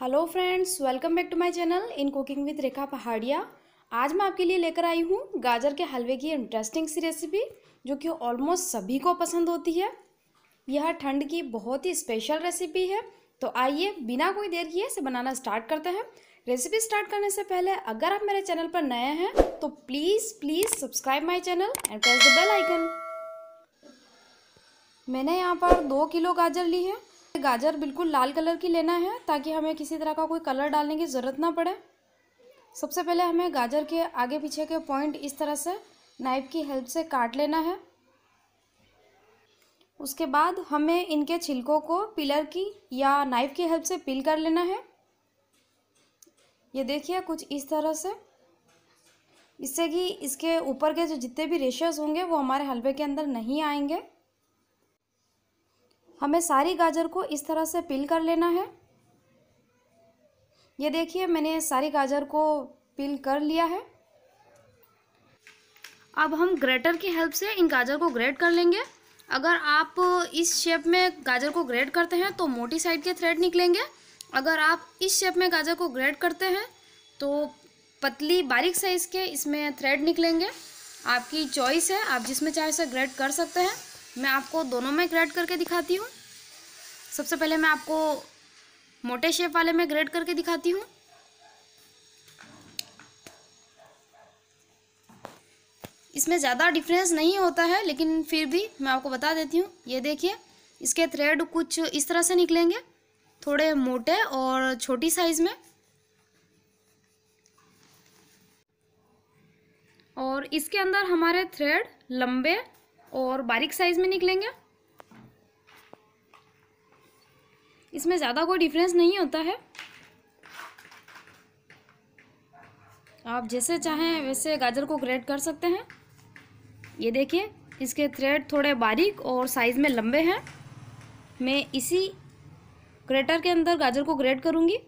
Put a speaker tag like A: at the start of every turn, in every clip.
A: hello friends welcome back to my channel in cooking with Rekha Paharia आज मैं आपके लिए लेकर आई हूँ गाजर के हलवे की इंटरेस्टिंग सी रेसिपी जो कि ऑलमोस्ट सभी को पसंद होती है यह ठंड की बहुत ही स्पेशल रेसिपी है तो आइए बिना कोई देर किए इसे बनाना स्टार्ट करते हैं रेसिपी स्टार्ट करने से पहले अगर आप मेरे चैनल पर नए हैं तो please please subscribe my channel and press the bell icon मैंने यहाँ पर दो किलो गाजर ली है गाजर बिल्कुल लाल कलर की लेना है ताकि हमें किसी तरह का कोई कलर डालने की ज़रूरत ना पड़े सबसे पहले हमें गाजर के आगे पीछे के पॉइंट इस तरह से नाइफ की हेल्प से काट लेना है उसके बाद हमें इनके छिलकों को पिलर की या नाइफ की हेल्प से पिल कर लेना है ये देखिए कुछ इस तरह से इससे कि इसके ऊपर के जो जितने भी रेशेस होंगे वो हमारे हलवे के अंदर नहीं आएंगे हमें सारी गाजर को इस तरह से पिल कर लेना है ये देखिए मैंने सारी गाजर को पिल कर लिया है अब हम ग्रेटर की हेल्प से इन गाजर को ग्रेट कर लेंगे अगर आप इस शेप में गाजर को ग्रेट करते हैं तो मोटी साइड के थ्रेड निकलेंगे अगर आप इस शेप में गाजर को ग्रेट करते हैं तो पतली बारीक साइज़ के इसमें थ्रेड निकलेंगे आपकी चॉइस है आप जिसमें चाहे से ग्रेट कर सकते हैं मैं आपको दोनों में ग्रेड करके दिखाती हूँ सबसे पहले मैं आपको मोटे शेप वाले में ग्रेड करके दिखाती हूँ इसमें ज़्यादा डिफरेंस नहीं होता है लेकिन फिर भी मैं आपको बता देती हूँ ये देखिए इसके थ्रेड कुछ इस तरह से निकलेंगे थोड़े मोटे और छोटी साइज़ में और इसके अंदर हमारे थ्रेड लंबे और बारीक साइज़ में निकलेंगे इसमें ज़्यादा कोई डिफरेंस नहीं होता है आप जैसे चाहें वैसे गाजर को ग्रेड कर सकते हैं ये देखिए इसके थ्रेड थोड़े बारीक और साइज़ में लंबे हैं मैं इसी ग्रेटर के अंदर गाजर को ग्रेड करूँगी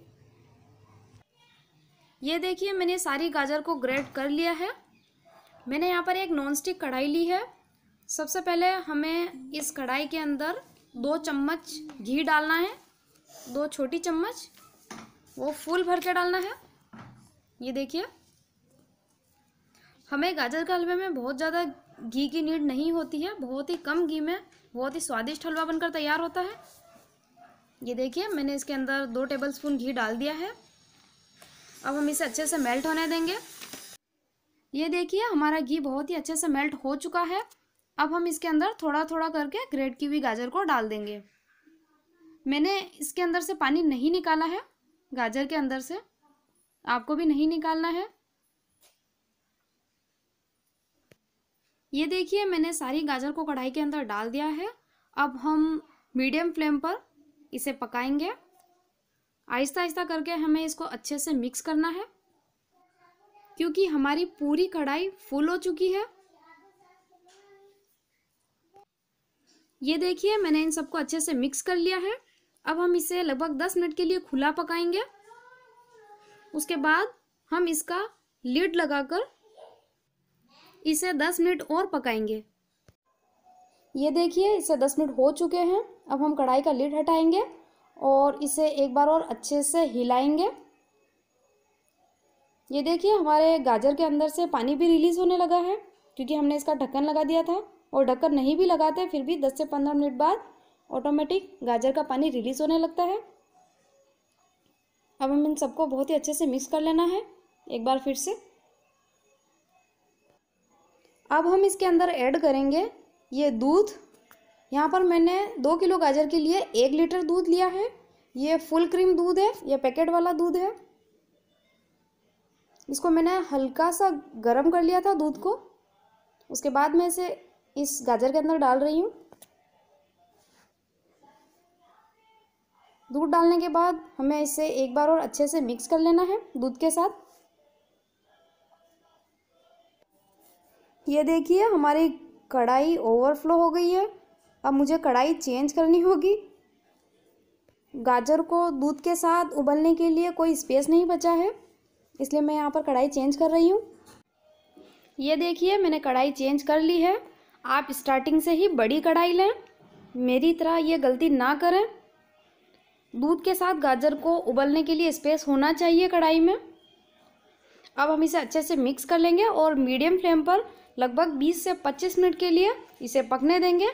A: ये देखिए मैंने सारी गाजर को ग्रेड कर लिया है मैंने यहाँ पर एक नॉन स्टिक कढ़ाई ली है सबसे पहले हमें इस कढ़ाई के अंदर दो चम्मच घी डालना है दो छोटी चम्मच वो फूल भर के डालना है ये देखिए हमें गाजर के हलवे में बहुत ज़्यादा घी की नीड नहीं होती है बहुत ही कम घी में बहुत ही स्वादिष्ट हलवा बनकर तैयार होता है ये देखिए मैंने इसके अंदर दो टेबलस्पून घी डाल दिया है अब हम इसे अच्छे से मेल्ट होने देंगे ये देखिए हमारा घी बहुत ही अच्छे से मेल्ट हो चुका है अब हम इसके अंदर थोड़ा थोड़ा करके ग्रेड की हुई गाजर को डाल देंगे मैंने इसके अंदर से पानी नहीं निकाला है गाजर के अंदर से आपको भी नहीं निकालना है ये देखिए मैंने सारी गाजर को कढ़ाई के अंदर डाल दिया है अब हम मीडियम फ्लेम पर इसे पकाएंगे आहिस्ता आहिस्ता करके हमें इसको अच्छे से मिक्स करना है क्योंकि हमारी पूरी कढ़ाई फुल हो चुकी है ये देखिए मैंने इन सबको अच्छे से मिक्स कर लिया है अब हम इसे लगभग दस मिनट के लिए खुला पकाएंगे उसके बाद हम इसका लिड लगाकर इसे दस मिनट और पकाएंगे ये देखिए इसे दस मिनट हो चुके हैं अब हम कढ़ाई का लिड हटाएंगे और इसे एक बार और अच्छे से हिलाएंगे ये देखिए हमारे गाजर के अंदर से पानी भी रिलीज़ होने लगा है क्योंकि हमने इसका ढक्कन लगा दिया था और ढक्कन नहीं भी लगाते फिर भी 10 से 15 मिनट बाद ऑटोमेटिक गाजर का पानी रिलीज होने लगता है अब हम इन सबको बहुत ही अच्छे से मिक्स कर लेना है एक बार फिर से अब हम इसके अंदर ऐड करेंगे ये दूध यहाँ पर मैंने दो किलो गाजर के लिए एक लीटर दूध लिया है ये फुल क्रीम दूध है यह पैकेट वाला दूध है इसको मैंने हल्का सा गर्म कर लिया था दूध को उसके बाद मैं इसे इस गाजर के अंदर डाल रही हूँ दूध डालने के बाद हमें इसे एक बार और अच्छे से मिक्स कर लेना है दूध के साथ ये देखिए हमारी कढ़ाई ओवरफ्लो हो गई है अब मुझे कढ़ाई चेंज करनी होगी गाजर को दूध के साथ उबलने के लिए कोई स्पेस नहीं बचा है इसलिए मैं यहाँ पर कढ़ाई चेंज कर रही हूँ ये देखिए मैंने कढ़ाई चेंज कर ली है आप स्टार्टिंग से ही बड़ी कढ़ाई लें मेरी तरह ये गलती ना करें दूध के साथ गाजर को उबलने के लिए स्पेस होना चाहिए कढ़ाई में अब हम इसे अच्छे से मिक्स कर लेंगे और मीडियम फ्लेम पर लगभग 20 से 25 मिनट के लिए इसे पकने देंगे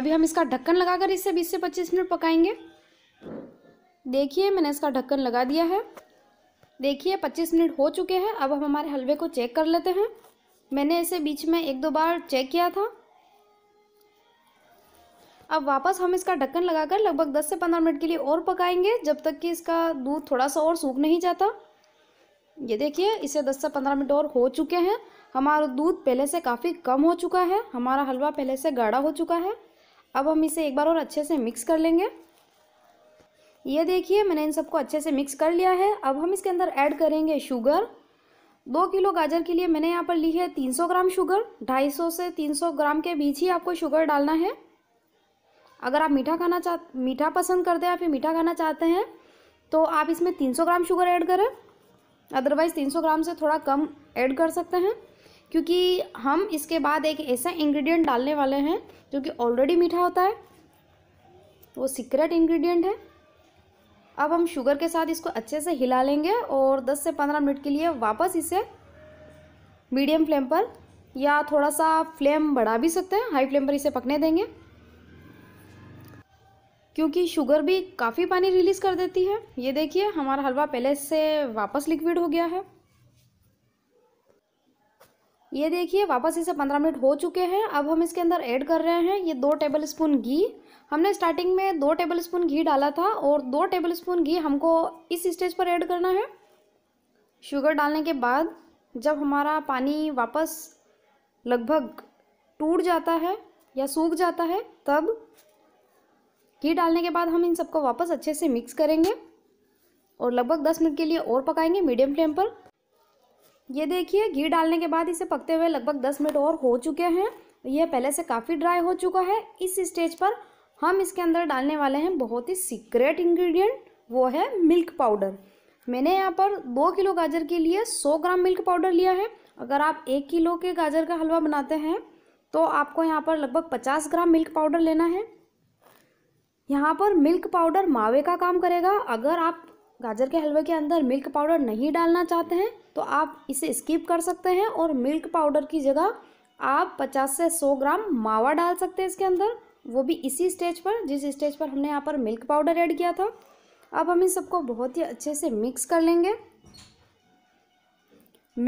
A: अभी हम इसका ढक्कन लगाकर इसे 20 से 25 मिनट पकाएंगे देखिए मैंने इसका ढक्कन लगा दिया है देखिए 25 मिनट हो चुके हैं अब हम हमारे हलवे को चेक कर लेते हैं मैंने इसे बीच में एक दो बार चेक किया था अब वापस हम इसका ढक्कन लगाकर लगभग 10 से 15 मिनट के लिए और पकाएंगे जब तक कि इसका दूध थोड़ा सा और सूख नहीं जाता ये देखिए इसे 10 से 15 मिनट और हो चुके हैं हमारा दूध पहले से काफ़ी कम हो चुका है हमारा हलवा पहले से गाढ़ा हो चुका है अब हम इसे एक बार और अच्छे से मिक्स कर लेंगे ये देखिए मैंने इन सबको अच्छे से मिक्स कर लिया है अब हम इसके अंदर ऐड करेंगे शुगर दो किलो गाजर के लिए मैंने यहाँ पर ली है 300 ग्राम शुगर 250 से 300 ग्राम के बीच ही आपको शुगर डालना है अगर आप मीठा खाना चाह मीठा पसंद करते हैं या फिर मीठा खाना चाहते हैं तो आप इसमें 300 ग्राम शुगर ऐड करें अदरवाइज़ 300 ग्राम से थोड़ा कम ऐड कर सकते हैं क्योंकि हम इसके बाद एक ऐसा इन्ग्रीडियंट डालने वाले हैं जो कि ऑलरेडी मीठा होता है वो सीक्रेट इन्ग्रीडियंट है अब हम शुगर के साथ इसको अच्छे से हिला लेंगे और 10 से 15 मिनट के लिए वापस इसे मीडियम फ्लेम पर या थोड़ा सा फ्लेम बढ़ा भी सकते हैं हाई फ्लेम पर इसे पकने देंगे क्योंकि शुगर भी काफ़ी पानी रिलीज़ कर देती है ये देखिए हमारा हलवा पहले से वापस लिक्विड हो गया है ये देखिए वापस इसे पंद्रह मिनट हो चुके हैं अब हम इसके अंदर ऐड कर रहे हैं ये दो टेबल स्पून घी हमने स्टार्टिंग में दो टेबल स्पून घी डाला था और दो टेबल स्पून घी हमको इस स्टेज पर ऐड करना है शुगर डालने के बाद जब हमारा पानी वापस लगभग टूट जाता है या सूख जाता है तब घी डालने के बाद हम इन सबको वापस अच्छे से मिक्स करेंगे और लगभग दस मिनट के लिए और पकाएंगे मीडियम फ्लेम पर ये देखिए घी डालने के बाद इसे पकते हुए लगभग दस मिनट और हो चुके हैं यह पहले से काफ़ी ड्राई हो चुका है इस स्टेज पर हम इसके अंदर डालने वाले हैं बहुत ही सीक्रेट इंग्रेडिएंट वो है मिल्क पाउडर मैंने यहाँ पर दो किलो गाजर के लिए सौ ग्राम मिल्क पाउडर लिया है अगर आप एक किलो के गाजर का हलवा बनाते हैं तो आपको यहाँ पर लगभग पचास ग्राम मिल्क पाउडर लेना है यहाँ पर मिल्क पाउडर मावे का काम करेगा अगर आप गाजर के हलवे के अंदर मिल्क पाउडर नहीं डालना चाहते हैं तो आप इसे स्किप कर सकते हैं और मिल्क पाउडर की जगह आप 50 से 100 ग्राम मावा डाल सकते हैं इसके अंदर वो भी इसी स्टेज पर जिस स्टेज पर हमने यहाँ पर मिल्क पाउडर ऐड किया था अब हम इन सबको बहुत ही अच्छे से मिक्स कर लेंगे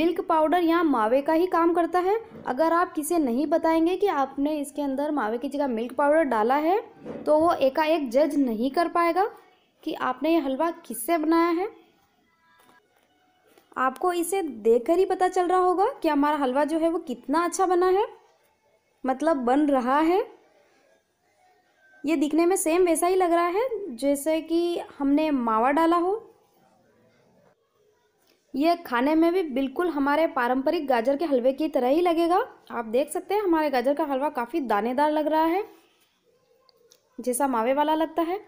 A: मिल्क पाउडर यहाँ मावे का ही काम करता है अगर आप किसे नहीं बताएंगे कि आपने इसके अंदर मावे की जगह मिल्क पाउडर डाला है तो वो एकाएक जज नहीं कर पाएगा कि आपने ये हलवा किससे बनाया है आपको इसे देखकर ही पता चल रहा होगा कि हमारा हलवा जो है वो कितना अच्छा बना है मतलब बन रहा है ये दिखने में सेम वैसा ही लग रहा है जैसे कि हमने मावा डाला हो यह खाने में भी बिल्कुल हमारे पारंपरिक गाजर के हलवे की तरह ही लगेगा आप देख सकते हैं हमारे गाजर का हलवा काफ़ी दानेदार लग रहा है जैसा मावे वाला लगता है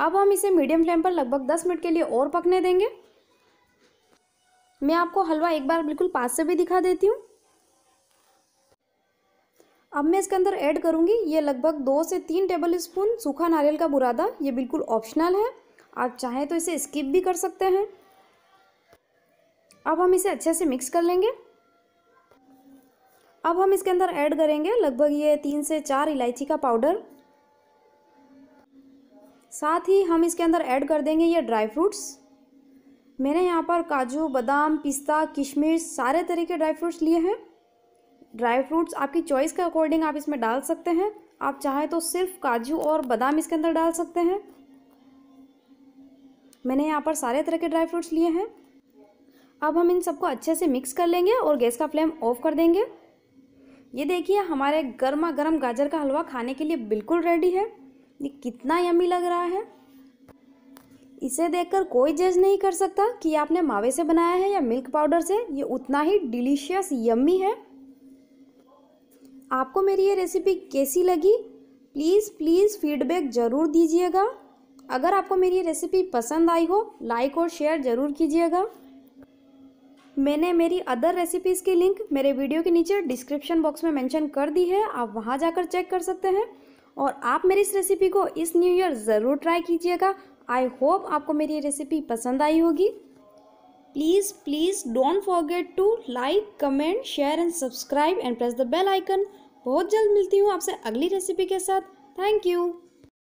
A: अब हम इसे मीडियम फ्लेम पर लगभग दस मिनट के लिए और पकने देंगे मैं आपको हलवा एक बार बिल्कुल पास से भी दिखा देती हूँ अब मैं इसके अंदर ऐड करूँगी ये लगभग दो से तीन टेबल स्पून सूखा नारियल का बुरादा ये बिल्कुल ऑप्शनल है आप चाहें तो इसे स्किप भी कर सकते हैं अब हम इसे अच्छे से मिक्स कर लेंगे अब हम इसके अंदर ऐड करेंगे लगभग ये तीन से चार इलायची का पाउडर साथ ही हम इसके अंदर ऐड कर देंगे ये ड्राई फ्रूट्स मैंने यहाँ पर काजू बादाम पिस्ता किशमिश सारे तरह के ड्राई फ्रूट्स लिए हैं ड्राई फ्रूट्स आपकी चॉइस के अकॉर्डिंग आप इसमें डाल सकते हैं आप चाहें तो सिर्फ काजू और बादाम इसके अंदर डाल सकते हैं मैंने यहाँ पर सारे तरह के ड्राई फ्रूट्स लिए हैं अब हम इन सबको अच्छे से मिक्स कर लेंगे और गैस का फ्लेम ऑफ कर देंगे ये देखिए हमारे गर्मा गर्म गाजर का हलवा खाने के लिए बिल्कुल रेडी है ये कितना यमी लग रहा है इसे देखकर कोई जज नहीं कर सकता कि आपने मावे से बनाया है या मिल्क पाउडर से ये उतना ही डिलीशियस यम्मी है आपको मेरी ये रेसिपी कैसी लगी प्लीज़ प्लीज़ फीडबैक ज़रूर दीजिएगा अगर आपको मेरी ये रेसिपी पसंद आई हो लाइक और शेयर ज़रूर कीजिएगा मैंने मेरी अदर रेसिपीज़ की लिंक मेरे वीडियो के नीचे डिस्क्रिप्शन बॉक्स में मेंशन कर दी है आप वहाँ जाकर चेक कर सकते हैं और आप मेरी इस रेसिपी को इस न्यू ईयर ज़रूर ट्राई कीजिएगा आई होप आपको मेरी ये रेसिपी पसंद आई होगी please please don't forget to like comment share and subscribe and press the bell icon बहुत जल्द मिलती हूँ आपसे अगली रेसिपी के साथ थैंक यू